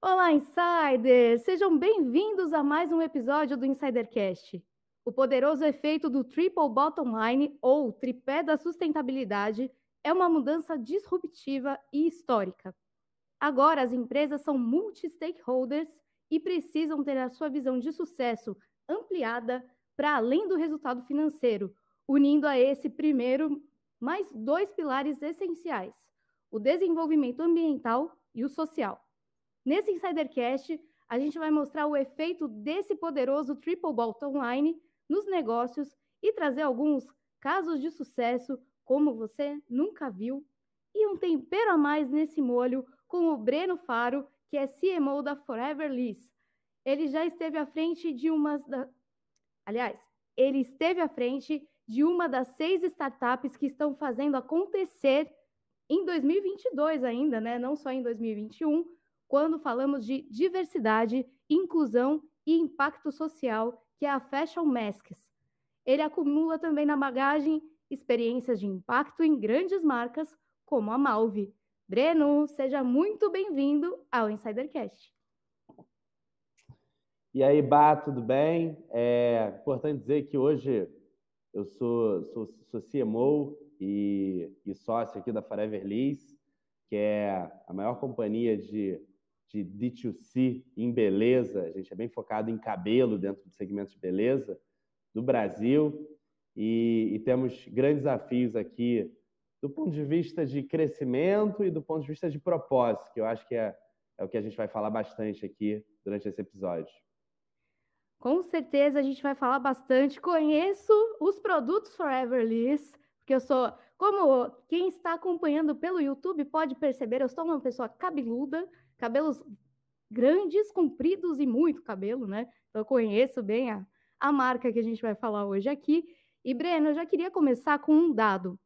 Olá, insiders! Sejam bem-vindos a mais um episódio do Insidercast. O poderoso efeito do Triple Bottom Line, ou tripé da sustentabilidade, é uma mudança disruptiva e histórica. Agora, as empresas são multi-stakeholders e precisam ter a sua visão de sucesso ampliada para além do resultado financeiro, unindo a esse primeiro mais dois pilares essenciais: o desenvolvimento ambiental e o social. Nesse Insidercast, a gente vai mostrar o efeito desse poderoso triple bolt online nos negócios e trazer alguns casos de sucesso como você nunca viu e um tempero a mais nesse molho com o Breno Faro, que é CMO da Forever Lease. Ele já esteve à frente de umas da... aliás, ele esteve à frente de uma das seis startups que estão fazendo acontecer em 2022 ainda, né? Não só em 2021 quando falamos de diversidade, inclusão e impacto social, que é a Fashion Masks. Ele acumula também na bagagem experiências de impacto em grandes marcas como a Malve. Breno, seja muito bem-vindo ao Insidercast. E aí, Bá, tudo bem? É importante dizer que hoje eu sou, sou, sou CMO e, e sócio aqui da Forever Lease, que é a maior companhia de de D2C em beleza, a gente é bem focado em cabelo dentro do segmento de beleza do Brasil e, e temos grandes desafios aqui do ponto de vista de crescimento e do ponto de vista de propósito, que eu acho que é, é o que a gente vai falar bastante aqui durante esse episódio. Com certeza a gente vai falar bastante. Conheço os produtos Forever Lease, porque eu sou, como quem está acompanhando pelo YouTube pode perceber, eu sou uma pessoa cabeluda, cabelos grandes, compridos e muito cabelo, né? Então, eu conheço bem a, a marca que a gente vai falar hoje aqui. E, Breno, eu já queria começar com um dado.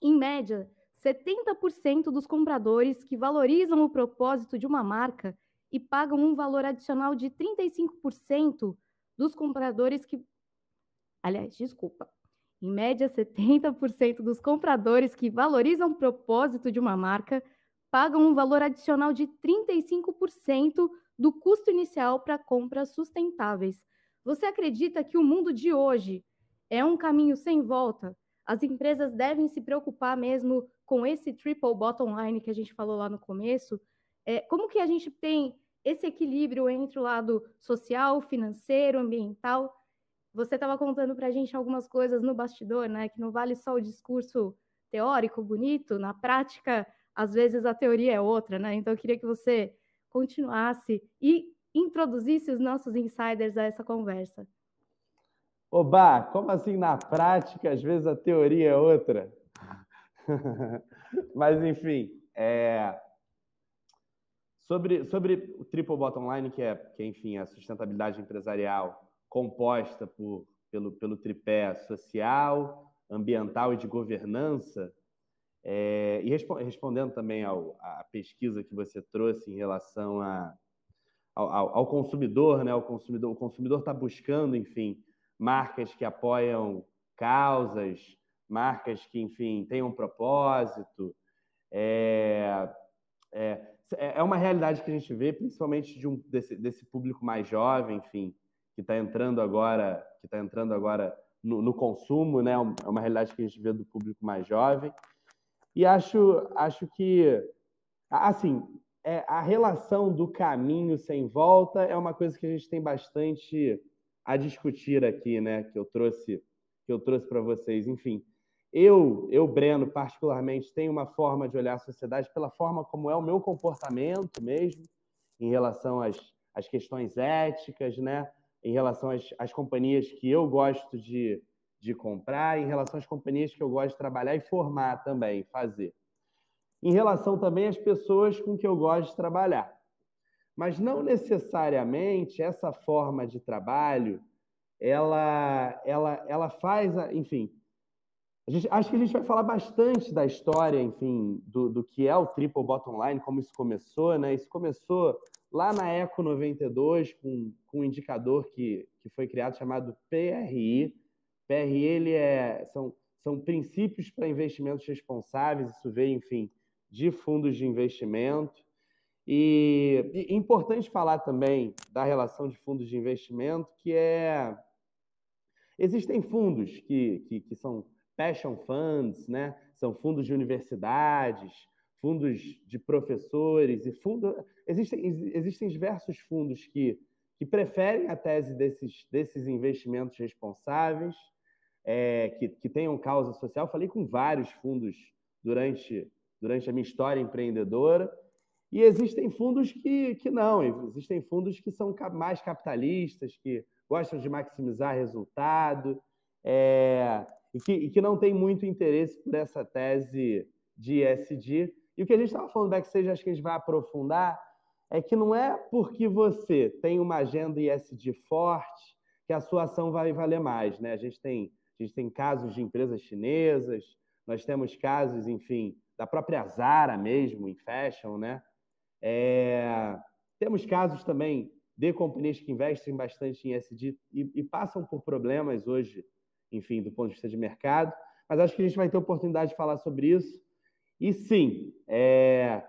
Em média, 70% dos compradores que valorizam o propósito de uma marca e pagam um valor adicional de 35% dos compradores que. Aliás, desculpa. Em média, 70% dos compradores que valorizam o propósito de uma marca pagam um valor adicional de 35% do custo inicial para compras sustentáveis. Você acredita que o mundo de hoje é um caminho sem volta? As empresas devem se preocupar mesmo com esse triple bottom line que a gente falou lá no começo? É, como que a gente tem esse equilíbrio entre o lado social, financeiro, ambiental? Você estava contando para a gente algumas coisas no bastidor, né? Que não vale só o discurso teórico, bonito, na prática às vezes a teoria é outra, né? Então eu queria que você continuasse e introduzisse os nossos insiders a essa conversa. Oba, como assim na prática, às vezes a teoria é outra? Mas enfim, é... sobre, sobre o triple bottom line, que é, que, enfim, a sustentabilidade empresarial composta por, pelo, pelo tripé social, ambiental e de governança, é, e respo respondendo também ao, à pesquisa que você trouxe em relação a, ao, ao, ao consumidor, né? O consumidor, o consumidor está buscando, enfim, marcas que apoiam causas, marcas que, enfim, tenham um propósito. É, é, é uma realidade que a gente vê, principalmente de um, desse, desse público mais jovem, enfim, que está entrando agora, que está entrando agora no, no, consumo, né? É uma realidade que a gente vê do público mais jovem. E acho, acho que, assim, é, a relação do caminho sem volta é uma coisa que a gente tem bastante a discutir aqui, né? Que eu trouxe, que eu trouxe para vocês. Enfim, eu, eu Breno, particularmente, tenho uma forma de olhar a sociedade pela forma como é o meu comportamento mesmo em relação às, às questões éticas, né? Em relação às, às companhias que eu gosto de, de comprar, em relação às companhias que eu gosto de trabalhar e formar também, fazer. Em relação também às pessoas com que eu gosto de trabalhar. Mas não necessariamente essa forma de trabalho ela ela ela faz, a, enfim, a gente, acho que a gente vai falar bastante da história, enfim, do, do que é o Triple Bottom Line, como isso começou, né? Isso começou lá na Eco 92 com, com um indicador que, que foi criado chamado PRI, PRL é, são, são princípios para investimentos responsáveis, isso vem, enfim, de fundos de investimento. E, e importante falar também da relação de fundos de investimento, que é. Existem fundos que, que, que são passion funds, né? são fundos de universidades, fundos de professores e fundo existem, existem diversos fundos que, que preferem a tese desses, desses investimentos responsáveis é, que, que tenham causa social. Falei com vários fundos durante, durante a minha história empreendedora. E existem fundos que, que não, existem fundos que são mais capitalistas, que gostam de maximizar resultado, é, e, que, e que não tem muito interesse por essa tese de ESG. E o que a gente estava falando backstage, acho que a gente vai aprofundar, é que não é porque você tem uma agenda ESG forte que a sua ação vai valer mais. Né? A gente tem a gente tem casos de empresas chinesas, nós temos casos, enfim, da própria Zara mesmo, em fashion, né? É... Temos casos também de companhias que investem bastante em SD e, e, passam por problemas hoje, enfim, do ponto de vista de mercado. Mas acho que a gente vai ter oportunidade de falar sobre isso. E sim, é,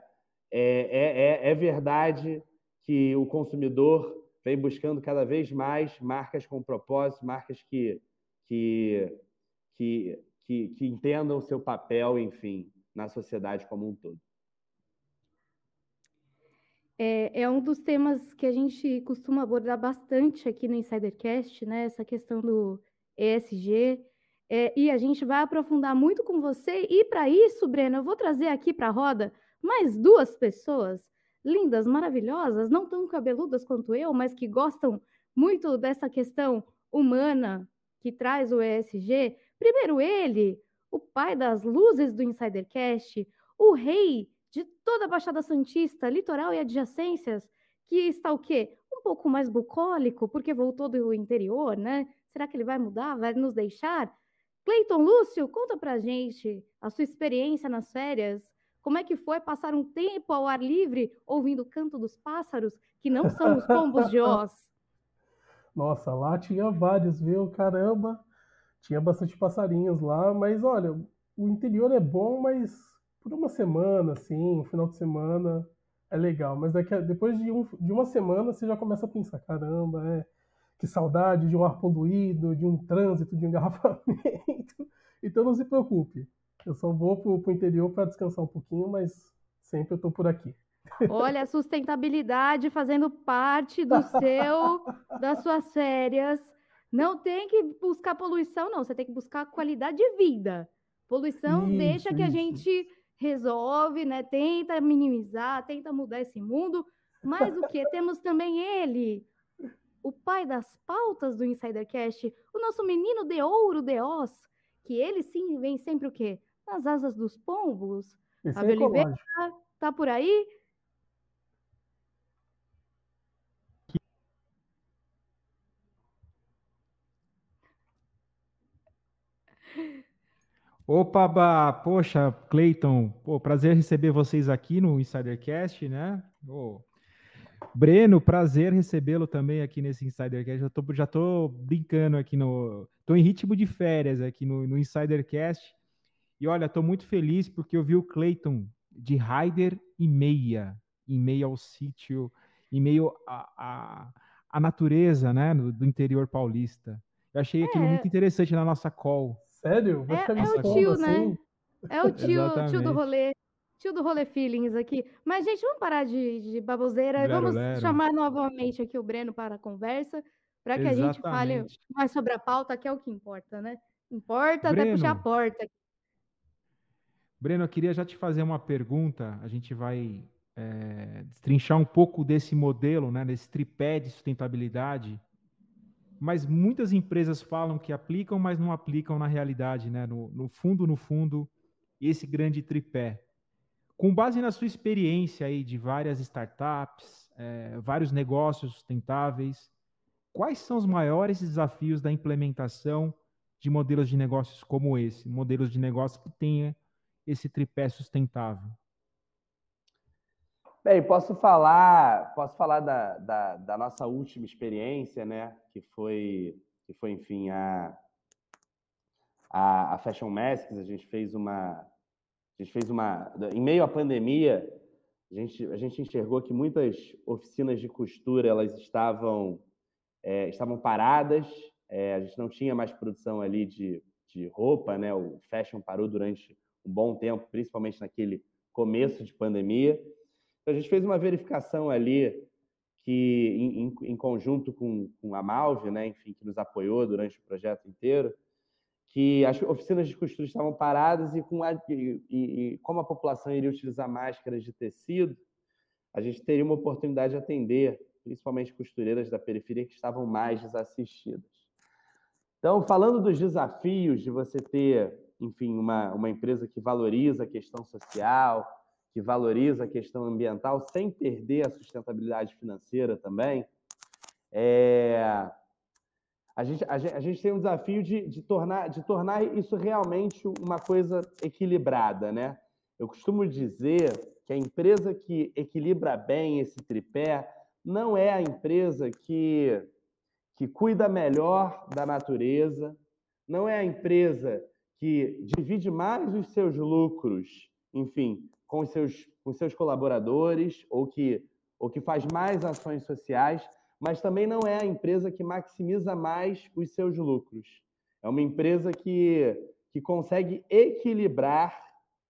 é, é, é verdade que o consumidor vem buscando cada vez mais marcas com propósito, marcas que que, que, que, que entendam o seu papel, enfim, na sociedade como um todo. É, é, um dos temas que a gente costuma abordar bastante aqui no Insidercast, né? Essa questão do ESG. É, e a gente vai aprofundar muito com você. E para isso, Breno, eu vou trazer aqui para a roda mais duas pessoas lindas, maravilhosas, não tão cabeludas quanto eu, mas que gostam muito dessa questão humana que traz o ESG, primeiro ele, o pai das luzes do Insidercast, o rei de toda a Baixada Santista, litoral e adjacências, que está o quê? Um pouco mais bucólico, porque voltou do interior, né? Será que ele vai mudar? Vai nos deixar? Cleiton Lúcio, conta pra gente a sua experiência nas férias. Como é que foi passar um tempo ao ar livre ouvindo o canto dos pássaros, que não são os pombos de Oz? Nossa, lá tinha vários, viu? Caramba, tinha bastante passarinhos lá, mas olha, o interior é bom, mas por uma semana, assim, um final de semana é legal. Mas daqui a, depois de, um, de uma semana você já começa a pensar, caramba, é, que saudade de um ar poluído, de um trânsito, de um engarrafamento. Então não se preocupe. Eu só vou para o interior para descansar um pouquinho, mas sempre eu estou por aqui. Olha, sustentabilidade fazendo parte do seu, das suas férias. Não tem que buscar poluição, não. Você tem que buscar qualidade de vida. Poluição isso, deixa que a gente resolve, né? Tenta minimizar, tenta mudar esse mundo. Mas o que? Temos também ele, o pai das pautas do Insidercast, o nosso menino de ouro de Oz, que ele sim vem sempre o quê? Nas asas dos pombos. Fábio é Oliveira, tá por aí? Opa, ba, poxa, Clayton. pô, prazer receber vocês aqui no Insidercast, né? Breno, prazer recebê-lo também aqui nesse Insidercast. Já tô, já tô brincando aqui no. Tô em ritmo de férias aqui no, no Insidercast. E olha, tô muito feliz porque eu vi o Clayton de Raider e meia, em meio ao sítio, em meio à natureza, né, do, do interior paulista. Eu achei é. aquilo muito interessante na nossa call. Sério? Vai é, ficar é o tio, né? assim? né? É o tio, tio do rolê. Tio do rolê feelings aqui. Mas, gente, vamos parar de, de baboseira. Lero, vamos lero. chamar novamente aqui o Breno para a conversa, para que Exatamente. a gente fale mais sobre a pauta, que é o que importa, né? Importa Breno, até puxar a porta. Breno, eu queria já te fazer uma pergunta. A gente vai é, destrinchar um pouco desse modelo, né, desse tripé de sustentabilidade mas muitas empresas falam que aplicam, mas não aplicam na realidade, né? No, no fundo, no fundo, esse grande tripé. Com base na sua experiência aí de várias startups, é, vários negócios sustentáveis, quais são os maiores desafios da implementação de modelos de negócios como esse, modelos de negócio que tenha esse tripé sustentável? Bem, posso falar, posso falar da, da, da, nossa última experiência, né? Que foi, que foi enfim, a, a, a Fashion Masks. A gente fez uma, a gente fez uma, em meio à pandemia, a gente, a gente enxergou que muitas oficinas de costura elas estavam, é, estavam paradas. É, a gente não tinha mais produção ali de, de roupa, né? O fashion parou durante um bom tempo, principalmente naquele começo de pandemia. Então, a gente fez uma verificação ali que em, em, conjunto com, com a Malve, né, enfim, que nos apoiou durante o projeto inteiro, que as oficinas de costura estavam paradas e, com a, e, e como a população iria utilizar máscaras de tecido, a gente teria uma oportunidade de atender, principalmente costureiras da periferia que estavam mais desassistidas. Então, falando dos desafios de você ter, enfim, uma, uma empresa que valoriza a questão social, que valoriza a questão ambiental sem perder a sustentabilidade financeira também. É... A, gente, a, gente, a, gente, tem um desafio de, de, tornar, de tornar isso realmente uma coisa equilibrada. Né? Eu costumo dizer que a empresa que equilibra bem esse tripé não é a empresa que, que cuida melhor da natureza, não é a empresa que divide mais os seus lucros, enfim, com os seus, com seus colaboradores ou que, ou que faz mais ações sociais, mas também não é a empresa que maximiza mais os seus lucros. É uma empresa que, que consegue equilibrar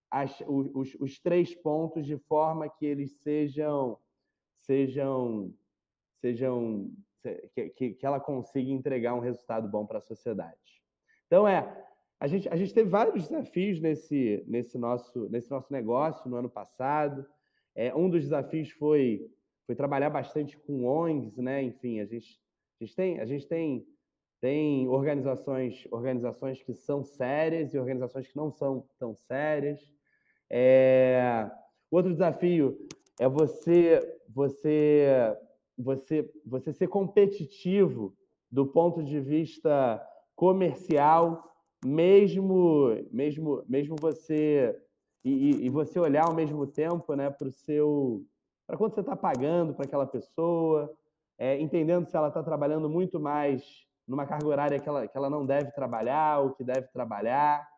as, os, os três pontos de forma que eles sejam sejam sejam que, que, ela consiga entregar um resultado bom para a sociedade. Então é a gente, a gente teve vários desafios nesse, nesse, nosso, nesse nosso negócio no ano passado. É, um dos desafios foi, foi trabalhar bastante com ONGs, né? Enfim, a gente, a gente, tem, a gente tem, tem organizações, organizações que são sérias e organizações que não são tão sérias. É, outro desafio é você, você, você, você ser competitivo do ponto de vista comercial mesmo mesmo mesmo você e, e você olhar ao mesmo tempo, né, para o seu para quanto você está pagando para aquela pessoa, é, entendendo se ela está trabalhando muito mais numa carga horária que ela, que ela não deve trabalhar ou que deve trabalhar.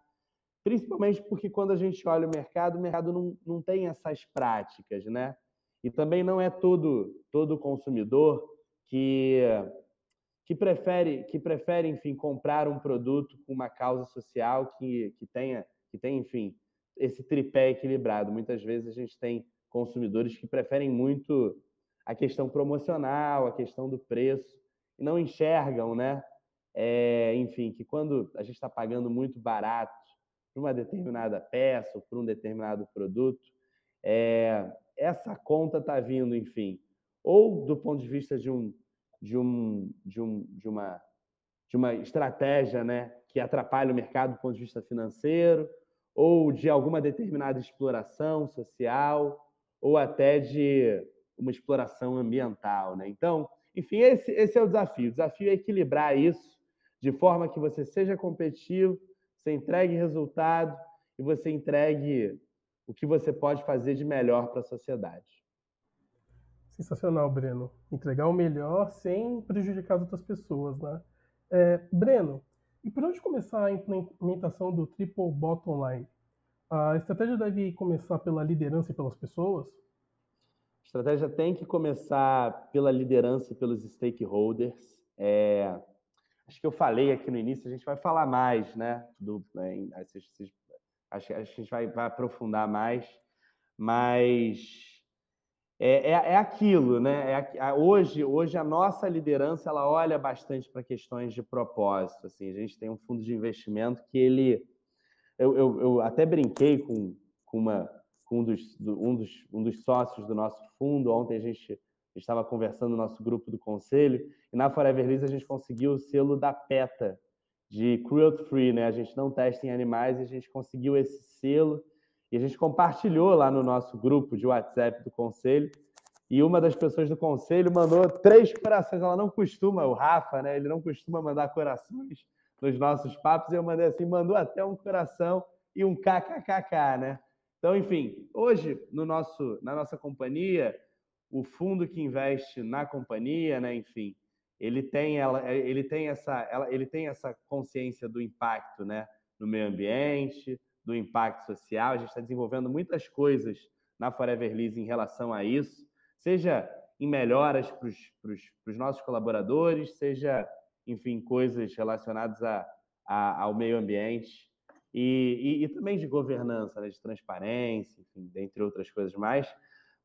Principalmente porque quando a gente olha o mercado, o mercado não, não tem essas práticas, né? E também não é todo, todo consumidor que que prefere, que prefere, enfim, comprar um produto com uma causa social que, que tenha, que tem enfim, esse tripé equilibrado. Muitas vezes a gente tem consumidores que preferem muito a questão promocional, a questão do preço, e não enxergam, né? É, enfim, que quando a gente está pagando muito barato por uma determinada peça ou por um determinado produto, é, essa conta está vindo, enfim, ou do ponto de vista de um de, um, de, um, de, uma, de uma estratégia né, que atrapalha o mercado do ponto de vista financeiro, ou de alguma determinada exploração social, ou até de uma exploração ambiental. Né? Então, enfim, esse, esse é o desafio. O desafio é equilibrar isso de forma que você seja competitivo, você entregue resultado e você entregue o que você pode fazer de melhor para a sociedade. Sensacional, Breno. Entregar o melhor sem prejudicar as outras pessoas, né? É, Breno, e por onde começar a implementação do Triple Bottom Line? A estratégia deve começar pela liderança e pelas pessoas? A estratégia tem que começar pela liderança e pelos stakeholders. É, acho que eu falei aqui no início, a gente vai falar mais, né? Do, né acho, acho que a gente vai, vai aprofundar mais, mas é, é, é aquilo, né? É, hoje, hoje a nossa liderança ela olha bastante para questões de propósito. Assim, a gente tem um fundo de investimento que ele, eu, eu, eu até brinquei com, com, uma, com um, dos, um, dos, um dos sócios do nosso fundo. Ontem a gente estava conversando no nosso grupo do conselho e na Forever Lease a gente conseguiu o selo da PETA de cruelty free, né? A gente não testa em animais e a gente conseguiu esse selo e a gente compartilhou lá no nosso grupo de WhatsApp do conselho. E uma das pessoas do conselho mandou três corações. Ela não costuma, o Rafa, né? Ele não costuma mandar corações nos nossos papos. E eu mandei assim, mandou até um coração e um kkkk, né? Então, enfim, hoje no nosso, na nossa companhia, o fundo que investe na companhia, né, enfim, ele tem ela, ele tem essa, ela, ele tem essa consciência do impacto, né, no meio ambiente, do impacto social. A gente está desenvolvendo muitas coisas na Forever Lease em relação a isso, seja em melhoras para os nossos colaboradores, seja, enfim, coisas relacionadas a, a, ao meio ambiente e, e, e também de governança, né, de transparência, enfim, dentre outras coisas mais.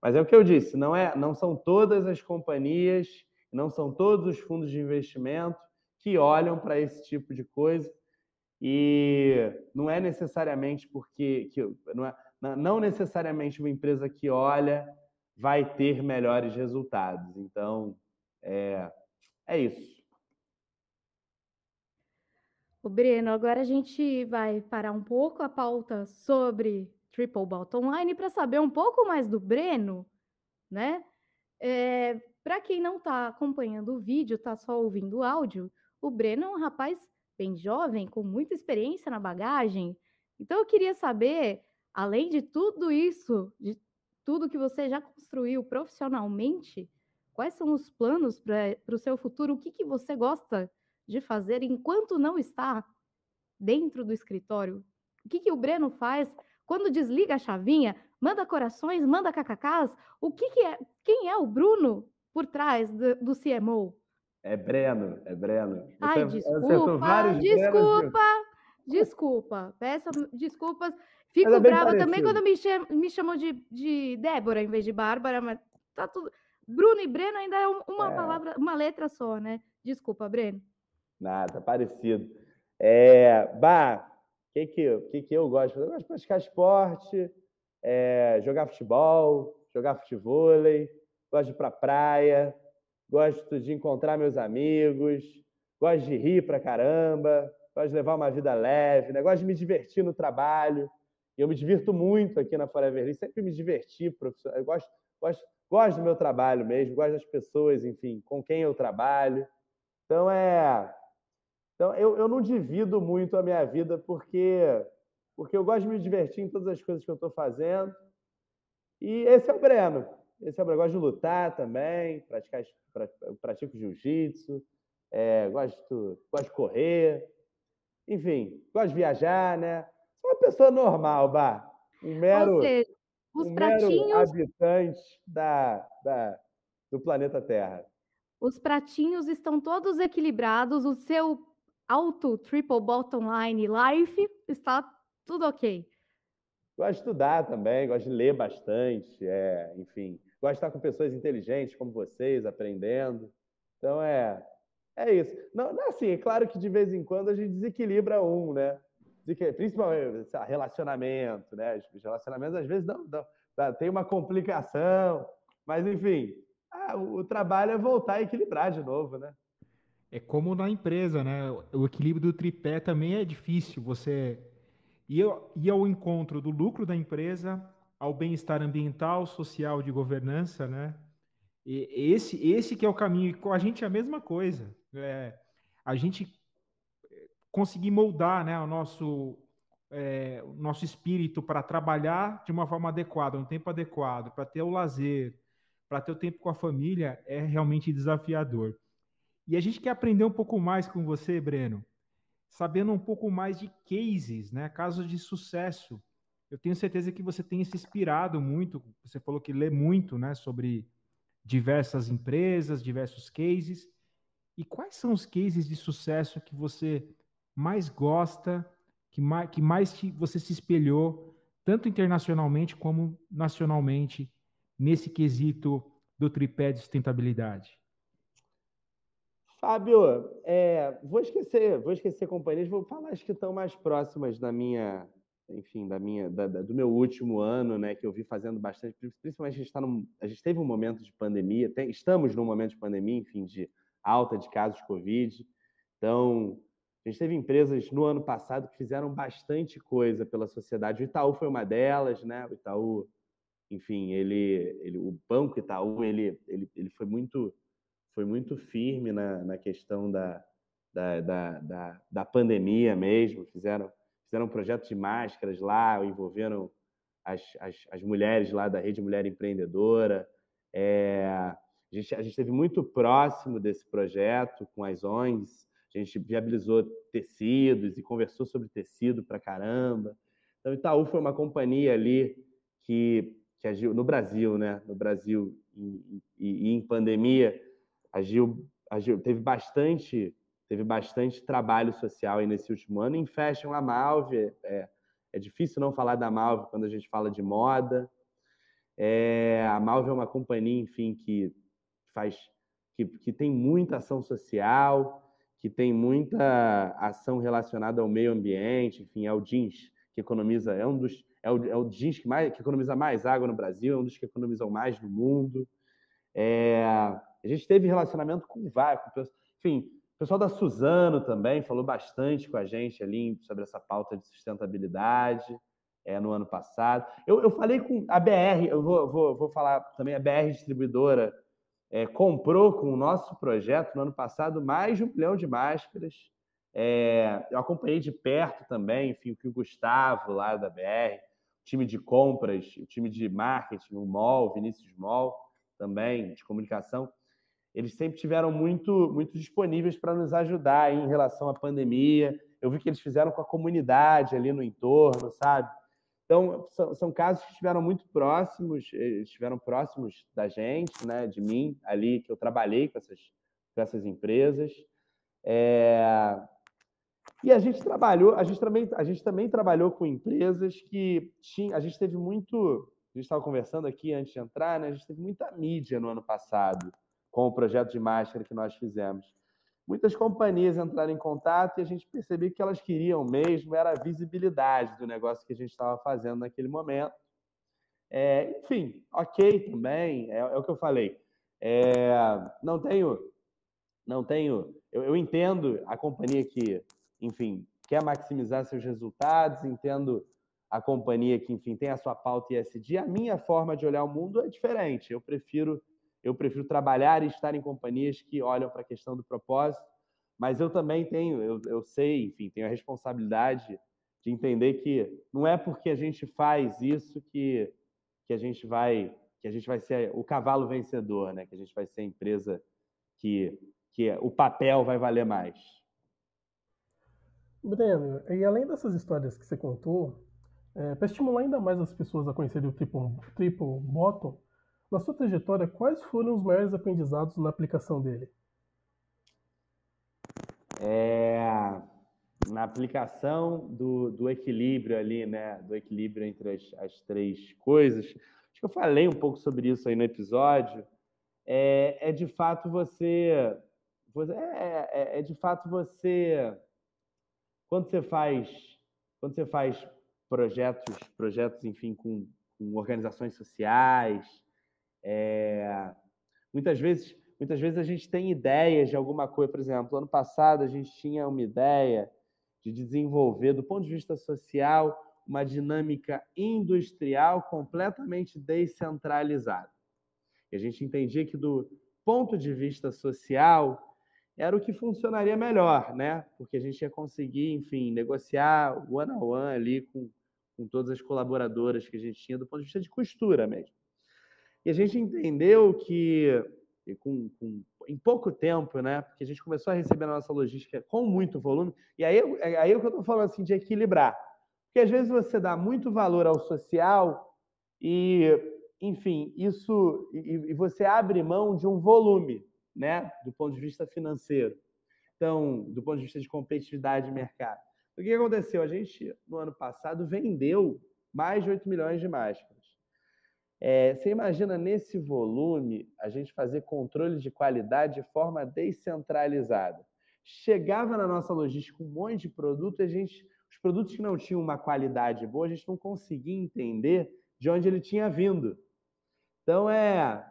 Mas é o que eu disse, não, é, não são todas as companhias, não são todos os fundos de investimento que olham para esse tipo de coisa e não é necessariamente porque que, não, é, não necessariamente uma empresa que olha vai ter melhores resultados. Então, é, é isso. O Breno, agora a gente vai parar um pouco a pauta sobre Triple Bottom Line para saber um pouco mais do Breno, né? É, para quem não está acompanhando o vídeo, está só ouvindo o áudio, o Breno é um rapaz bem jovem, com muita experiência na bagagem. Então eu queria saber, além de tudo isso, de tudo que você já construiu profissionalmente, quais são os planos para o seu futuro? O que, que você gosta de fazer enquanto não está dentro do escritório? O que, que o Breno faz quando desliga a chavinha? Manda corações, manda kkks? O que, que é? Quem é o Bruno por trás do, do CMO? É Breno, é Breno. Ai, desculpa, desculpa, desculpa. Peço desculpas. Fico é brava parecido. também quando me, cham, me chamam de, de Débora em vez de Bárbara, mas tá tudo... Bruno e Breno ainda é uma é. palavra, uma letra só, né? Desculpa, Breno. Nada, parecido. É, bah, o que que, que que eu gosto? Eu gosto de praticar esporte, é, jogar futebol, jogar futevôlei, gosto de ir pra praia, gosto de encontrar meus amigos, gosto de rir pra caramba, gosto de levar uma vida leve, né? gosto de me divertir no trabalho. E eu me divirto muito aqui na Forever Verde, sempre me diverti, professor. Eu gosto, gosto, gosto do meu trabalho mesmo, gosto das pessoas, enfim, com quem eu trabalho. Então é. Então, eu, eu não divido muito a minha vida porque, porque eu gosto de me divertir em todas as coisas que eu estou fazendo. E esse é o Breno. Esse Abra gosta de lutar também, praticar, pratico jiu-jitsu, é, gosto, gosto de correr, enfim, gosto de viajar, né? Sou uma pessoa normal, Bah, Um mero, Ou seja, os um pratinhos... habitante da, da, do planeta Terra. Os pratinhos estão todos equilibrados, o seu alto triple bottom line life está tudo ok. Gosto de estudar também, gosto de ler bastante, é, enfim. Gosto de estar com pessoas inteligentes como vocês, aprendendo. Então é, é isso. Não, não, assim, é claro que de vez em quando a gente desequilibra um, né? Principalmente lá, relacionamento, né? Os relacionamentos às vezes não, não, tá, tem uma complicação, mas enfim, o trabalho é voltar a equilibrar de novo, né? É como na empresa, né? O equilíbrio do tripé também é difícil. Você ir ao encontro do lucro da empresa, ao bem-estar ambiental, social, de governança, né? E esse, esse que é o caminho. E com a gente é a mesma coisa. É, a gente eh, conseguir moldar né, o, nosso, é, o nosso espírito para trabalhar de uma forma adequada, um tempo adequado, para ter o lazer, para ter o tempo com a família, é realmente desafiador. E a gente quer aprender um pouco mais com você, Breno, sabendo um pouco mais de cases, né, casos de sucesso eu tenho certeza que você tem se inspirado muito. Você falou que lê muito, né, sobre diversas empresas, diversos cases. E quais são os cases de sucesso que você mais gosta, que mais, que mais te, você se espelhou, tanto internacionalmente como nacionalmente, nesse quesito do tripé de sustentabilidade? Fábio, é, vou esquecer, vou esquecer companhias, vou falar as que estão mais próximas da minha enfim, da minha, da, da, do meu último ano, né, que eu vi fazendo bastante, principalmente a gente, tá num, a gente teve um momento de pandemia, tem, estamos num momento de pandemia, enfim, de alta de casos de Covid, então a gente teve empresas no ano passado que fizeram bastante coisa pela sociedade, o Itaú foi uma delas, né, o Itaú, enfim, ele, ele o Banco Itaú, ele, ele, ele foi muito foi muito firme na, na questão da, da, da, da, da pandemia mesmo, fizeram fizeram um projeto de máscaras lá, envolveram as, as, as mulheres lá da Rede Mulher Empreendedora. É, a, gente, a gente esteve muito próximo desse projeto com as ONGs, a gente viabilizou tecidos e conversou sobre tecido para caramba. Então, Itaú foi uma companhia ali que, que agiu no Brasil, né? No Brasil e, e em pandemia, agiu, agiu teve bastante teve bastante trabalho social aí nesse último ano. Em fashion, a Malve, é, é difícil não falar da Malve quando a gente fala de moda. É, a Malve é uma companhia, enfim, que faz, que, que tem muita ação social, que tem muita ação relacionada ao meio ambiente, enfim, é o jeans que economiza, é um dos, é o, é o jeans que, mais, que economiza mais água no Brasil, é um dos que economizam mais no mundo. É, a gente teve relacionamento com vários, enfim, o pessoal da Suzano também falou bastante com a gente ali sobre essa pauta de sustentabilidade é, no ano passado. Eu, eu falei com a BR, eu vou, vou, vou falar também, a BR Distribuidora é, comprou com o nosso projeto no ano passado mais de um milhão de máscaras. É, eu acompanhei de perto também, enfim, o que o Gustavo lá da BR, o time de compras, o time de marketing, o MOL, Vinícius MOL também, de comunicação, eles sempre tiveram muito, muito disponíveis para nos ajudar em relação à pandemia. Eu vi que eles fizeram com a comunidade ali no entorno, sabe? Então, são, são casos que estiveram muito próximos, eh, estiveram próximos da gente, né, de mim, ali que eu trabalhei com essas, com essas empresas. É... E a gente trabalhou, a gente também, a gente também trabalhou com empresas que tinha, a gente teve muito, a gente estava conversando aqui antes de entrar, né, a gente teve muita mídia no ano passado com o projeto de máscara que nós fizemos. Muitas companhias entraram em contato e a gente percebeu que elas queriam mesmo era a visibilidade do negócio que a gente estava fazendo naquele momento. É, enfim, ok também, é, é, o que eu falei. É, não tenho, não tenho. Eu, eu entendo a companhia que, enfim, quer maximizar seus resultados, entendo a companhia que, enfim, tem a sua pauta ISD. A minha forma de olhar o mundo é diferente. Eu prefiro eu prefiro trabalhar e estar em companhias que olham para a questão do propósito, mas eu também tenho, eu, eu sei, enfim, tenho a responsabilidade de entender que não é porque a gente faz isso que, que a gente vai que a gente vai ser o cavalo vencedor, né? Que a gente vai ser a empresa que que é, o papel vai valer mais. Breno, e além dessas histórias que você contou, é, para estimular ainda mais as pessoas a conhecerem o Triple, triple Bottom, na sua trajetória, quais foram os maiores aprendizados na aplicação dele? É, na aplicação do, do, equilíbrio ali, né? Do equilíbrio entre as, as, três coisas. Acho que eu falei um pouco sobre isso aí no episódio. É, é de fato você. você é, é, é, de fato você. Quando você faz. Quando você faz projetos, projetos, enfim, com, com organizações sociais, é... Muitas vezes, muitas vezes a gente tem ideias de alguma coisa, por exemplo, ano passado a gente tinha uma ideia de desenvolver, do ponto de vista social, uma dinâmica industrial completamente descentralizada. E a gente entendia que, do ponto de vista social, era o que funcionaria melhor, né? Porque a gente ia conseguir, enfim, negociar one-on-one -on -one ali com, com todas as colaboradoras que a gente tinha, do ponto de vista de costura mesmo. E a gente entendeu que, com, com, em pouco tempo, né? Porque a gente começou a receber a nossa logística com muito volume. E aí, é, aí é o que eu estou falando assim, de equilibrar. Porque às vezes você dá muito valor ao social e, enfim, isso. E, e você abre mão de um volume, né? Do ponto de vista financeiro. Então, do ponto de vista de competitividade de mercado. O que aconteceu? A gente, no ano passado, vendeu mais de 8 milhões de máscaras. É, você imagina nesse volume a gente fazer controle de qualidade de forma descentralizada. Chegava na nossa logística um monte de produto e a gente, os produtos que não tinham uma qualidade boa, a gente não conseguia entender de onde ele tinha vindo. Então é,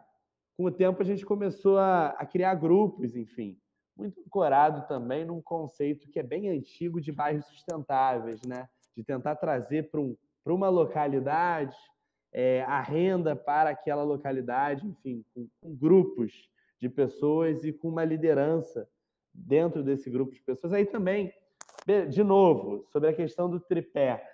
com o tempo a gente começou a, a criar grupos, enfim, muito ancorado também num conceito que é bem antigo de bairros sustentáveis, né? De tentar trazer para um, uma localidade é, a renda para aquela localidade, enfim, com, com grupos de pessoas e com uma liderança dentro desse grupo de pessoas. Aí também, de novo, sobre a questão do tripé.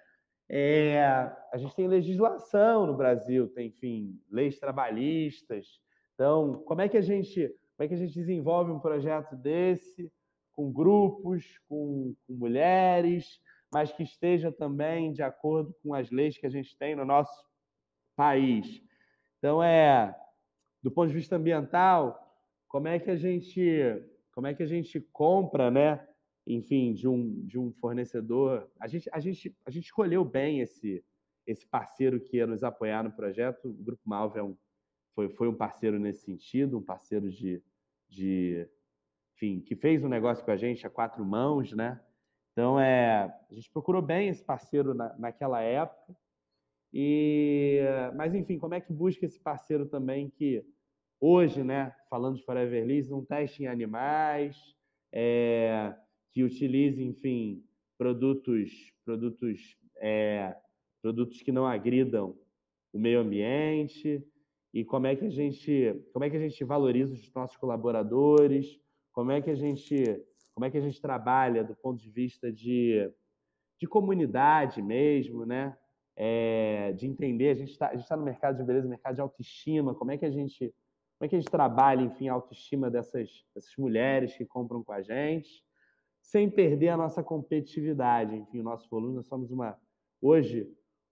É, a gente tem legislação no Brasil, tem, enfim, leis trabalhistas. Então, como é que a gente, como é que a gente desenvolve um projeto desse com grupos, com, com mulheres, mas que esteja também de acordo com as leis que a gente tem no nosso país. Então é do ponto de vista ambiental, como é que a gente, como é que a gente compra, né? Enfim, de um, de um fornecedor. A gente, a gente, a gente escolheu bem esse esse parceiro que ia nos apoiar no projeto. O Grupo Malve é um, foi, foi um parceiro nesse sentido, um parceiro de, de enfim, que fez um negócio com a gente a quatro mãos, né? Então é, a gente procurou bem esse parceiro na, naquela época e, mas enfim, como é que busca esse parceiro também que hoje, né, falando de Forever Lease, não teste em animais, é, que utilize, enfim, produtos, produtos, é, produtos que não agridam o meio ambiente e como é que a gente, como é que a gente valoriza os nossos colaboradores, como é que a gente, como é que a gente trabalha do ponto de vista de, de comunidade mesmo, né? é, de entender, a gente está tá no mercado de beleza, mercado de autoestima, como é que a gente, como é que a gente trabalha, enfim, a autoestima dessas, dessas mulheres que compram com a gente, sem perder a nossa competitividade, enfim, o nosso volume, nós somos uma, hoje,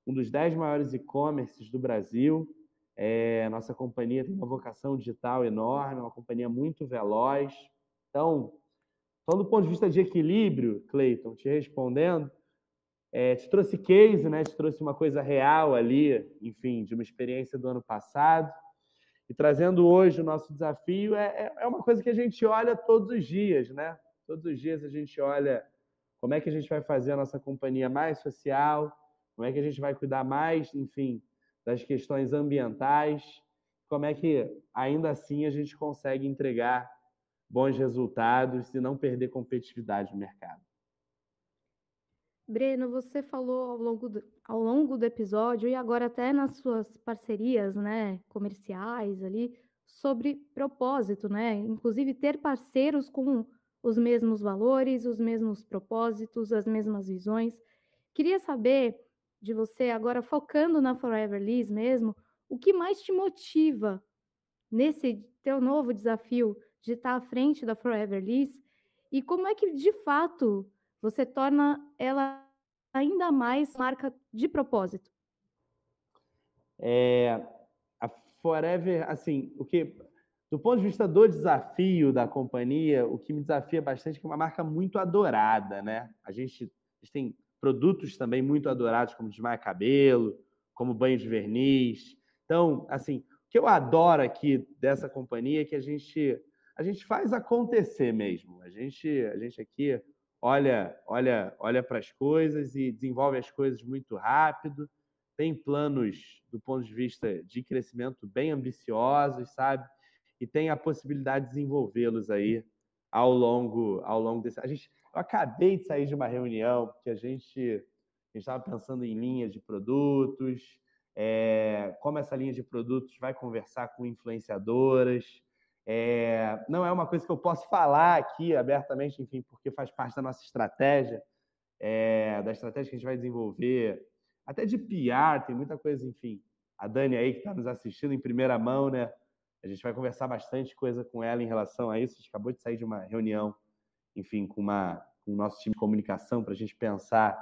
um dos dez maiores e-commerces do Brasil, é, nossa companhia tem uma vocação digital enorme, é uma companhia muito veloz, então, só então, do ponto de vista de equilíbrio, Cleiton, te respondendo, é, te trouxe case, né? Te trouxe uma coisa real ali, enfim, de uma experiência do ano passado. E trazendo hoje o nosso desafio é, é, é uma coisa que a gente olha todos os dias, né? Todos os dias a gente olha como é que a gente vai fazer a nossa companhia mais social, como é que a gente vai cuidar mais, enfim, das questões ambientais, como é que ainda assim a gente consegue entregar bons resultados e não perder competitividade no mercado. Breno, você falou ao longo, do, ao longo do episódio e agora até nas suas parcerias né, comerciais ali, sobre propósito, né? Inclusive ter parceiros com os mesmos valores, os mesmos propósitos, as mesmas visões. Queria saber de você, agora focando na Forever Lease mesmo, o que mais te motiva nesse teu novo desafio de estar à frente da Forever Lease e como é que de fato você torna ela ainda mais marca de propósito. É, a Forever, assim, o que do ponto de vista do desafio da companhia, o que me desafia bastante é que é uma marca muito adorada, né? A gente, a gente tem produtos também muito adorados, como desmaia cabelo, como banho de verniz. Então, assim, o que eu adoro aqui dessa companhia é que a gente a gente faz acontecer mesmo. A gente a gente aqui olha, olha, olha para as coisas e desenvolve as coisas muito rápido, tem planos do ponto de vista de crescimento bem ambiciosos, sabe? E tem a possibilidade de desenvolvê-los aí ao longo, ao longo desse. A gente, eu acabei de sair de uma reunião porque a gente estava pensando em linhas de produtos, é, como essa linha de produtos vai conversar com influenciadoras, é, não é uma coisa que eu posso falar aqui abertamente, enfim, porque faz parte da nossa estratégia, é, da estratégia que a gente vai desenvolver, até de piar, tem muita coisa, enfim. A Dani aí que está nos assistindo em primeira mão, né? A gente vai conversar bastante coisa com ela em relação a isso. A gente acabou de sair de uma reunião, enfim, com, uma, com o nosso time de comunicação para a gente pensar.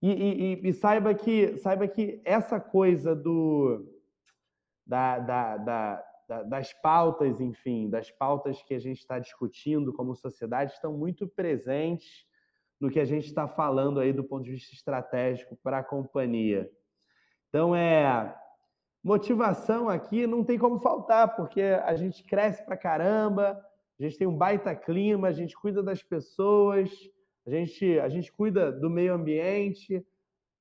E, e, e, e, saiba que saiba que essa coisa do da, da, da das pautas, enfim, das pautas que a gente está discutindo como sociedade estão muito presentes no que a gente está falando aí do ponto de vista estratégico para a companhia. Então, é motivação aqui não tem como faltar, porque a gente cresce para caramba, a gente tem um baita clima, a gente cuida das pessoas, a gente, a gente cuida do meio ambiente,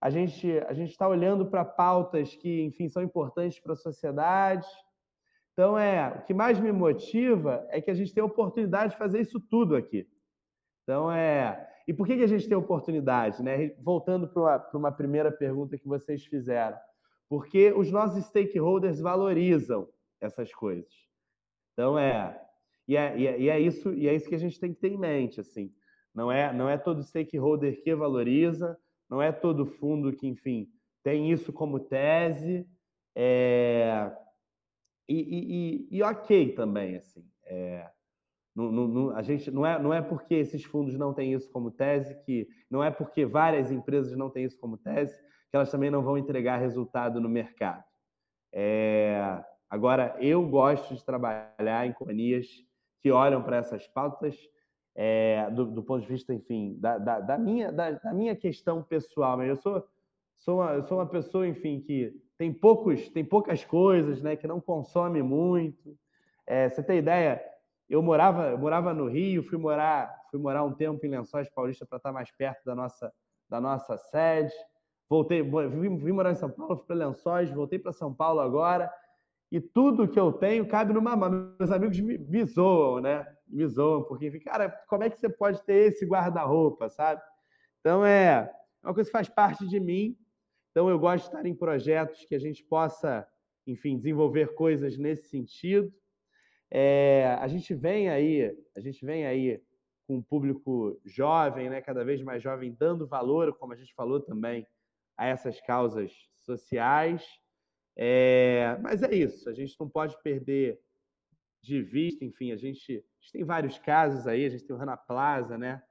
a gente a está olhando para pautas que, enfim, são importantes para a sociedade. Então, é, o que mais me motiva é que a gente tem a oportunidade de fazer isso tudo aqui. Então, é. E por que, que a gente tem a oportunidade? Né? Voltando para uma, uma primeira pergunta que vocês fizeram. Porque os nossos stakeholders valorizam essas coisas. Então, é. E é, e é, e é isso, e é isso que a gente tem que ter em mente. assim. Não é, não é todo stakeholder que valoriza, não é todo fundo que, enfim, tem isso como tese. É e, e, e, e ok também, assim. É, não, a gente, não, é, não é porque esses fundos não têm isso como tese, que não é porque várias empresas não têm isso como tese, que elas também não vão entregar resultado no mercado. É, agora, eu gosto de trabalhar em companhias que olham para essas pautas é, do, do, ponto de vista, enfim, da, da, da minha, da, da, minha questão pessoal. Eu sou, sou, uma, eu sou uma pessoa, enfim, que tem poucos, tem poucas coisas, né? Que não consome muito. É, você tem ideia? Eu morava, eu morava no Rio, fui morar, fui morar um tempo em Lençóis Paulista para estar tá mais perto da nossa, da nossa sede. Voltei, vim, vim morar em São Paulo, fui para Lençóis, voltei para São Paulo agora. E tudo que eu tenho cabe numa mão. Meus amigos me, me zoam, né? Me zoam, porque, cara, como é que você pode ter esse guarda-roupa, sabe? Então é, é uma coisa que faz parte de mim então, eu gosto de estar em projetos que a gente possa, enfim, desenvolver coisas nesse sentido. É, a gente vem aí, a gente vem aí com o público jovem, né, cada vez mais jovem, dando valor, como a gente falou também, a essas causas sociais. É, mas é isso, a gente não pode perder de vista, enfim, a gente, a gente tem vários casos aí, a gente tem o Rana Plaza, né,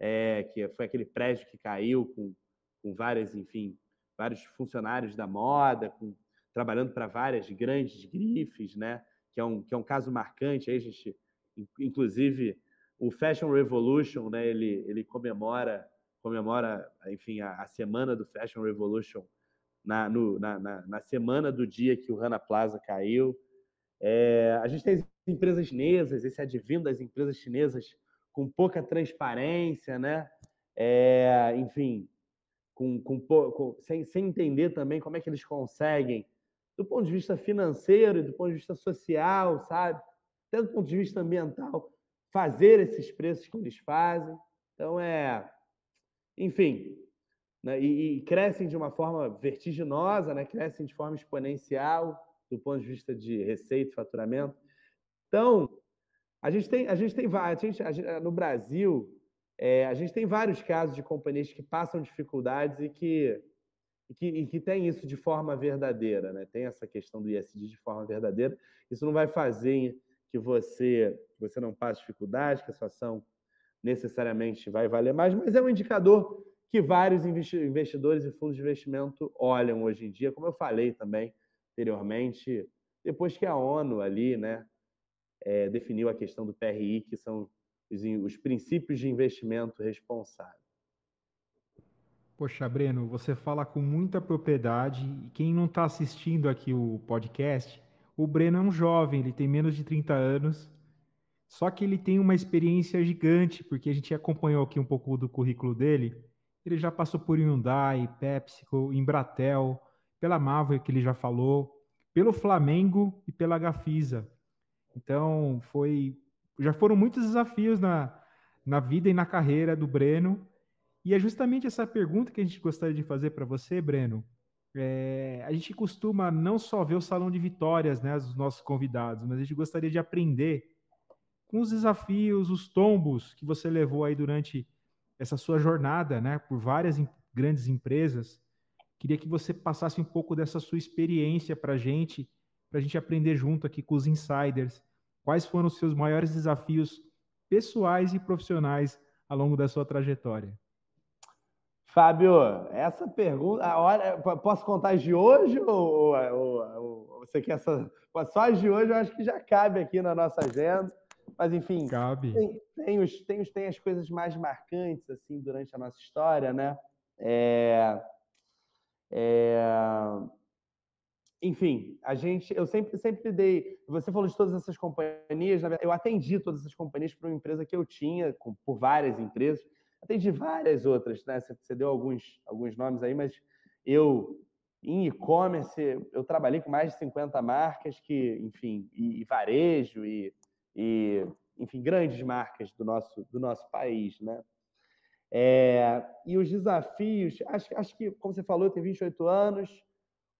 é, que foi aquele prédio que caiu com, com várias, enfim, vários funcionários da moda, com, trabalhando para várias grandes grifes, né? que, é um, que é um caso marcante. Aí a gente, inclusive, o Fashion Revolution, né? ele, ele comemora, comemora enfim, a, a semana do Fashion Revolution na, no, na, na, na, semana do dia que o Rana Plaza caiu. É, a gente tem as empresas chinesas, esse advindo das empresas chinesas com pouca transparência, né? É, enfim, com, com, com, sem, sem entender também como é que eles conseguem, do ponto de vista financeiro, do ponto de vista social, sabe? Até do ponto de vista ambiental, fazer esses preços que eles fazem. Então, é. Enfim, né? e, e crescem de uma forma vertiginosa, né? crescem de forma exponencial do ponto de vista de receita e faturamento. Então, a gente tem, a gente tem a gente, a gente, no Brasil, é, a gente tem vários casos de companhias que passam dificuldades e que, e que, e que tem isso de forma verdadeira, né? Tem essa questão do ISD de forma verdadeira. Isso não vai fazer que você, que você não passe dificuldades, que a sua ação necessariamente vai valer mais, mas é um indicador que vários investidores e fundos de investimento olham hoje em dia, como eu falei também anteriormente, depois que a ONU ali, né, é, definiu a questão do PRI, que são os, os princípios de investimento responsável. Poxa, Breno, você fala com muita propriedade e quem não está assistindo aqui o podcast, o Breno é um jovem, ele tem menos de 30 anos, só que ele tem uma experiência gigante, porque a gente acompanhou aqui um pouco do currículo dele. Ele já passou por Hyundai, PepsiCo, Embratel, pela Marvel que ele já falou, pelo Flamengo e pela Gafisa. Então, foi já foram muitos desafios na, na vida e na carreira do Breno. E é justamente essa pergunta que a gente gostaria de fazer para você, Breno. É, a gente costuma não só ver o salão de vitórias né, dos nossos convidados, mas a gente gostaria de aprender com os desafios, os tombos que você levou aí durante essa sua jornada né, por várias em, grandes empresas. Queria que você passasse um pouco dessa sua experiência para a gente, para a gente aprender junto aqui com os insiders Quais foram os seus maiores desafios pessoais e profissionais ao longo da sua trajetória? Fábio, essa pergunta, olha, posso contar as de hoje ou, ou, ou, você quer só, só as de hoje? Eu acho que já cabe aqui na nossa agenda, mas enfim, cabe. Tem, tem, os, tem, tem as coisas mais marcantes assim durante a nossa história, né? É, é, enfim, a gente, eu sempre, sempre dei. Você falou de todas essas companhias, verdade, eu atendi todas essas companhias para uma empresa que eu tinha, com, por várias empresas, atendi várias outras, né? Você, você deu alguns, alguns nomes aí, mas eu, em e-commerce, eu trabalhei com mais de 50 marcas que, enfim, e, e varejo e, e, enfim, grandes marcas do nosso, do nosso país, né? É, e os desafios, acho, acho que, como você falou, eu tenho 28 anos,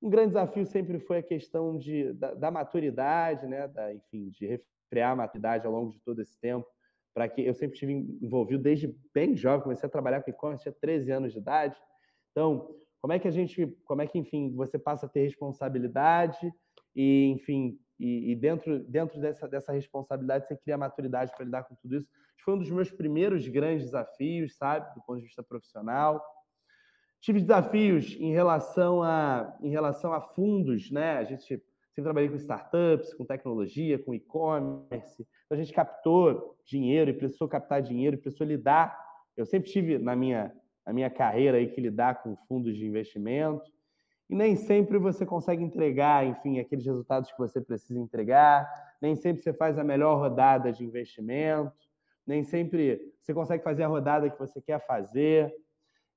um grande desafio sempre foi a questão de, da, da maturidade, né? Da, enfim, de refrear a maturidade ao longo de todo esse tempo. Para que eu sempre estive envolvido desde bem jovem, comecei a trabalhar com e-commerce, tinha 13 anos de idade. Então, como é que a gente, como é que, enfim, você passa a ter responsabilidade e, enfim, e, e dentro, dentro dessa, dessa responsabilidade você cria maturidade para lidar com tudo isso. Foi um dos meus primeiros grandes desafios, sabe, do ponto de vista profissional. Tive desafios em relação a, em relação a fundos, né? A gente sempre trabalhei com startups, com tecnologia, com e-commerce. Então, a gente captou dinheiro e precisou captar dinheiro, precisou lidar. Eu sempre tive na minha, na minha carreira aí que lidar com fundos de investimento. E nem sempre você consegue entregar, enfim, aqueles resultados que você precisa entregar. Nem sempre você faz a melhor rodada de investimento. Nem sempre você consegue fazer a rodada que você quer fazer.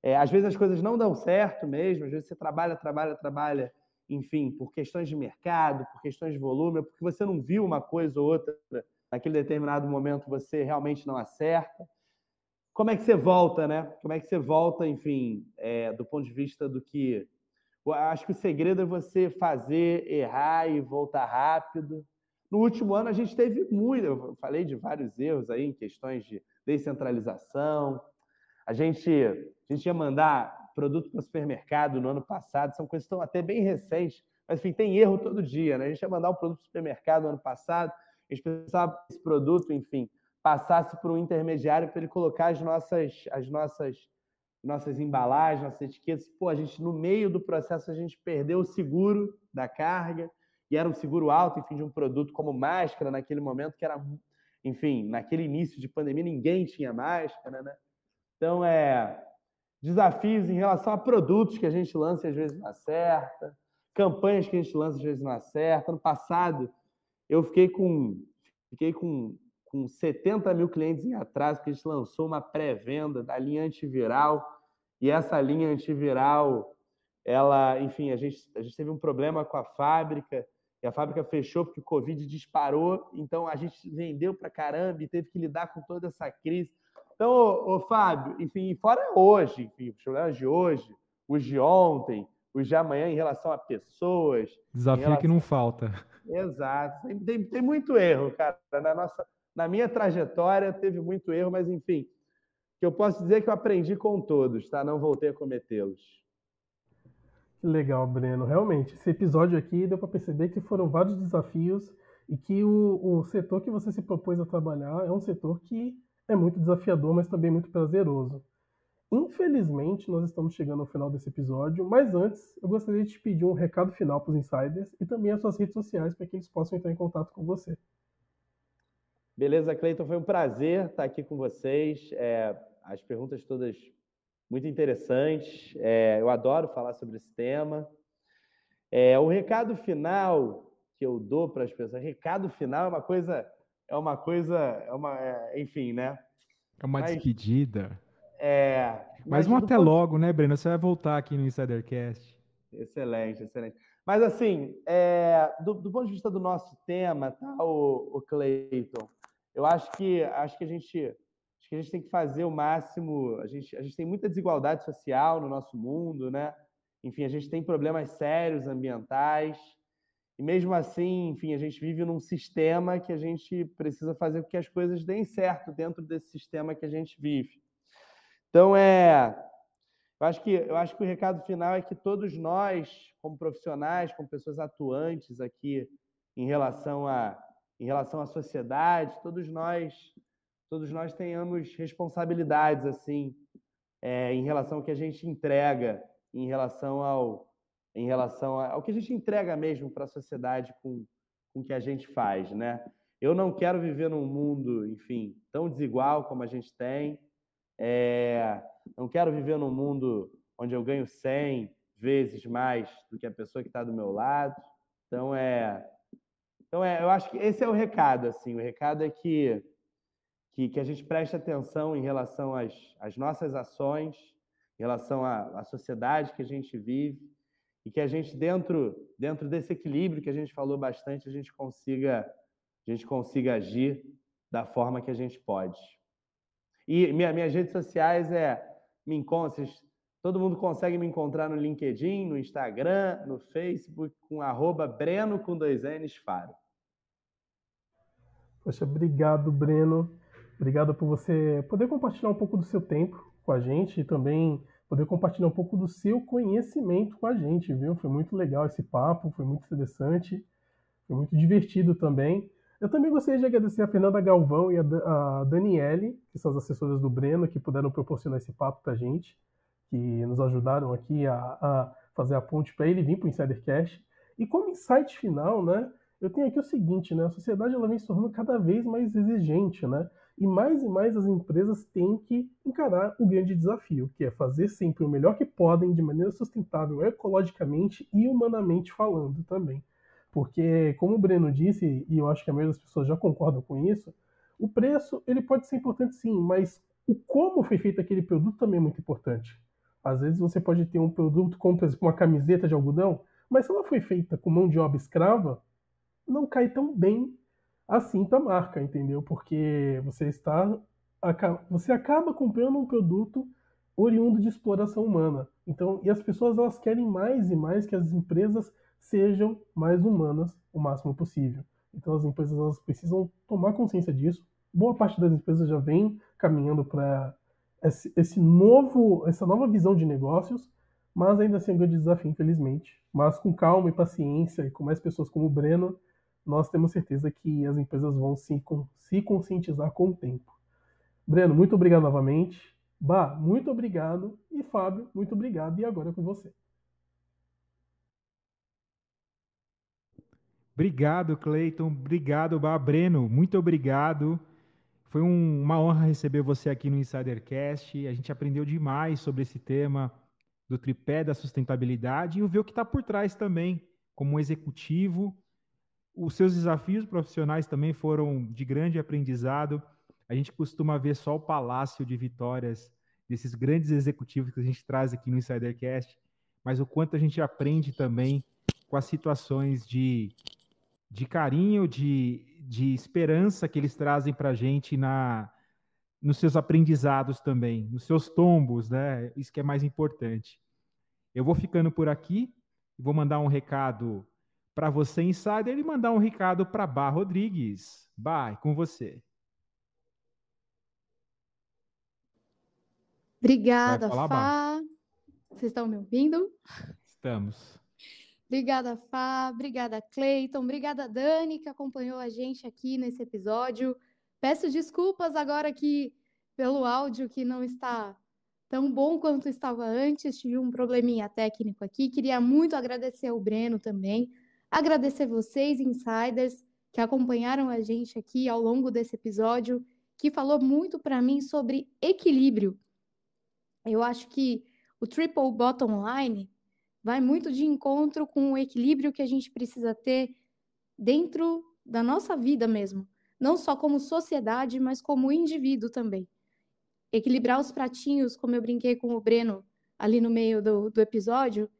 É, às vezes as coisas não dão certo mesmo, às vezes você trabalha, trabalha, trabalha, enfim, por questões de mercado, por questões de volume, porque você não viu uma coisa ou outra, naquele determinado momento você realmente não acerta. Como é que você volta, né? Como é que você volta, enfim, é, do ponto de vista do que. Acho que o segredo é você fazer, errar e voltar rápido. No último ano a gente teve muito, eu falei de vários erros aí em questões de descentralização, a gente, a gente ia mandar produto para o supermercado no ano passado, são coisas que estão até bem recentes, mas enfim, tem erro todo dia, né? A gente ia mandar o um produto para o supermercado no ano passado, a gente pensava que esse produto, enfim, passasse por um intermediário para ele colocar as nossas, as nossas, nossas embalagens, nossas etiquetas. Pô, a gente, no meio do processo, a gente perdeu o seguro da carga, e era um seguro alto, enfim, de um produto como máscara naquele momento, que era, enfim, naquele início de pandemia, ninguém tinha máscara, né? Então, é desafios em relação a produtos que a gente lança e às vezes não acerta, campanhas que a gente lança e às vezes não acerta. No passado, eu fiquei com, fiquei com, com 70 mil clientes em atraso, porque a gente lançou uma pré-venda da linha antiviral, e essa linha antiviral, ela, enfim, a gente, a gente teve um problema com a fábrica, e a fábrica fechou porque o Covid disparou, então a gente vendeu para caramba e teve que lidar com toda essa crise. Então, o Fábio, enfim, fora hoje, enfim, os problemas de hoje, os de ontem, os de amanhã em relação a pessoas. Desafio relação... que não falta. Exato. Tem, tem, muito erro, cara. Na, nossa, na minha trajetória teve muito erro, mas enfim, que eu posso dizer que eu aprendi com todos, tá? Não voltei a cometê-los. Legal, Breno. Realmente, esse episódio aqui deu para perceber que foram vários desafios e que o, o setor que você se propôs a trabalhar é um setor que é muito desafiador, mas também muito prazeroso. Infelizmente, nós estamos chegando ao final desse episódio, mas antes, eu gostaria de te pedir um recado final para os insiders e também as suas redes sociais para que eles possam entrar em contato com você. Beleza, Cleiton, foi um prazer estar aqui com vocês. É, as perguntas todas muito interessantes. É, eu adoro falar sobre esse tema. É, o recado final que eu dou para as pessoas, recado final é uma coisa é uma coisa, é uma, é, enfim, né? É uma mas, despedida. É. Mas, mas um até logo, né, Breno? Você vai voltar aqui no Insidercast. Excelente, excelente. Mas assim, é, do, do, ponto de vista do nosso tema, tá, o, o eu acho que acho que a gente acho que a gente tem que fazer o máximo. A gente, a gente tem muita desigualdade social no nosso mundo, né? Enfim, a gente tem problemas sérios ambientais. E mesmo assim, enfim, a gente vive num sistema que a gente precisa fazer com que as coisas deem certo dentro desse sistema que a gente vive. Então, é, eu acho que, eu acho que o recado final é que todos nós, como profissionais, como pessoas atuantes aqui em relação a em relação à sociedade, todos nós todos nós tenhamos responsabilidades assim é, em relação ao que a gente entrega, em relação ao em relação ao que a gente entrega mesmo para a sociedade com, com o que a gente faz, né? Eu não quero viver num mundo, enfim, tão desigual como a gente tem. É, não quero viver num mundo onde eu ganho 100 vezes mais do que a pessoa que está do meu lado. Então é, então é, eu acho que esse é o recado, assim. O recado é que que, que a gente preste atenção em relação às, às nossas ações, em relação à, à sociedade que a gente vive e que a gente dentro dentro desse equilíbrio que a gente falou bastante, a gente consiga a gente consiga agir da forma que a gente pode. E minha, minhas redes sociais é me encontram, todo mundo consegue me encontrar no LinkedIn, no Instagram, no Facebook, com arroba Breno com dois N's Faro. Poxa, obrigado, Breno. Obrigado por você poder compartilhar um pouco do seu tempo com a gente e também poder compartilhar um pouco do seu conhecimento com a gente, viu? Foi muito legal esse papo, foi muito interessante, foi muito divertido também. Eu também gostaria de agradecer a Fernanda Galvão e a, a Daniele, que são as assessoras do Breno, que puderam proporcionar esse papo para a gente, que nos ajudaram aqui a, a fazer a ponte para ele vir para o Insidercast. E como insight final, né? Eu tenho aqui o seguinte, né? A sociedade ela vem se tornando cada vez mais exigente, né? E mais e mais as empresas têm que encarar o grande desafio, que é fazer sempre o melhor que podem, de maneira sustentável, ecologicamente e humanamente falando também. Porque, como o Breno disse, e eu acho que a maioria das pessoas já concordam com isso, o preço ele pode ser importante sim, mas o como foi feito aquele produto também é muito importante. Às vezes você pode ter um produto como, por exemplo, uma camiseta de algodão, mas se ela foi feita com mão de obra escrava, não cai tão bem a cinta marca, entendeu? Porque você está você acaba comprando um produto oriundo de exploração humana. Então, e as pessoas elas querem mais e mais que as empresas sejam mais humanas o máximo possível. Então, as empresas elas precisam tomar consciência disso. Boa parte das empresas já vem caminhando para esse novo, essa nova visão de negócios, mas ainda assim é um grande desafio, infelizmente. Mas com calma e paciência e com mais pessoas como o Breno, nós temos certeza que as empresas vão se, se conscientizar com o tempo. Breno, muito obrigado novamente. Bah, muito obrigado. E Fábio, muito obrigado. E agora é com você. Obrigado, Cleiton. Obrigado, Bah. Breno, muito obrigado. Foi um, uma honra receber você aqui no Insidercast. A gente aprendeu demais sobre esse tema do tripé da sustentabilidade e ver o que está por trás também, como executivo os seus desafios profissionais também foram de grande aprendizado. A gente costuma ver só o palácio de vitórias desses grandes executivos que a gente traz aqui no Insidercast, mas o quanto a gente aprende também com as situações de, de carinho, de, de esperança que eles trazem para a gente na, nos seus aprendizados também, nos seus tombos, né? Isso que é mais importante. Eu vou ficando por aqui, vou mandar um recado para você, insider, e mandar um recado para Bar Rodrigues. Bar, é com você. Obrigada, falar, Fá. Vocês estão me ouvindo? Estamos. Obrigada, Fá. Obrigada, Cleiton. Obrigada, Dani, que acompanhou a gente aqui nesse episódio. Peço desculpas agora que pelo áudio que não está tão bom quanto estava antes. Tive um probleminha técnico aqui. Queria muito agradecer ao Breno também Agradecer vocês, insiders, que acompanharam a gente aqui ao longo desse episódio, que falou muito para mim sobre equilíbrio. Eu acho que o Triple Bottom Line vai muito de encontro com o equilíbrio que a gente precisa ter dentro da nossa vida mesmo, não só como sociedade, mas como indivíduo também. Equilibrar os pratinhos, como eu brinquei com o Breno ali no meio do, do episódio,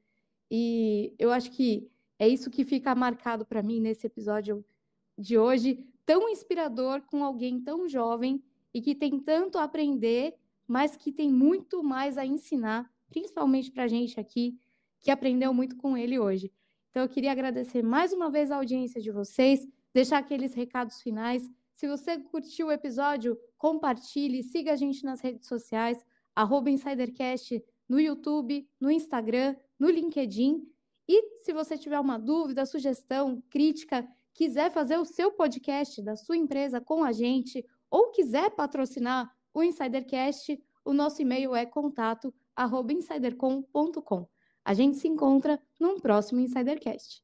e eu acho que é isso que fica marcado para mim nesse episódio de hoje, tão inspirador com alguém tão jovem e que tem tanto a aprender, mas que tem muito mais a ensinar, principalmente para a gente aqui, que aprendeu muito com ele hoje. Então, eu queria agradecer mais uma vez a audiência de vocês, deixar aqueles recados finais. Se você curtiu o episódio, compartilhe, siga a gente nas redes sociais, arroba InsiderCast, no YouTube, no Instagram, no LinkedIn e se você tiver uma dúvida, sugestão, crítica, quiser fazer o seu podcast da sua empresa com a gente ou quiser patrocinar o Insidercast, o nosso e-mail é contato@insidercom.com. A gente se encontra num próximo Insidercast.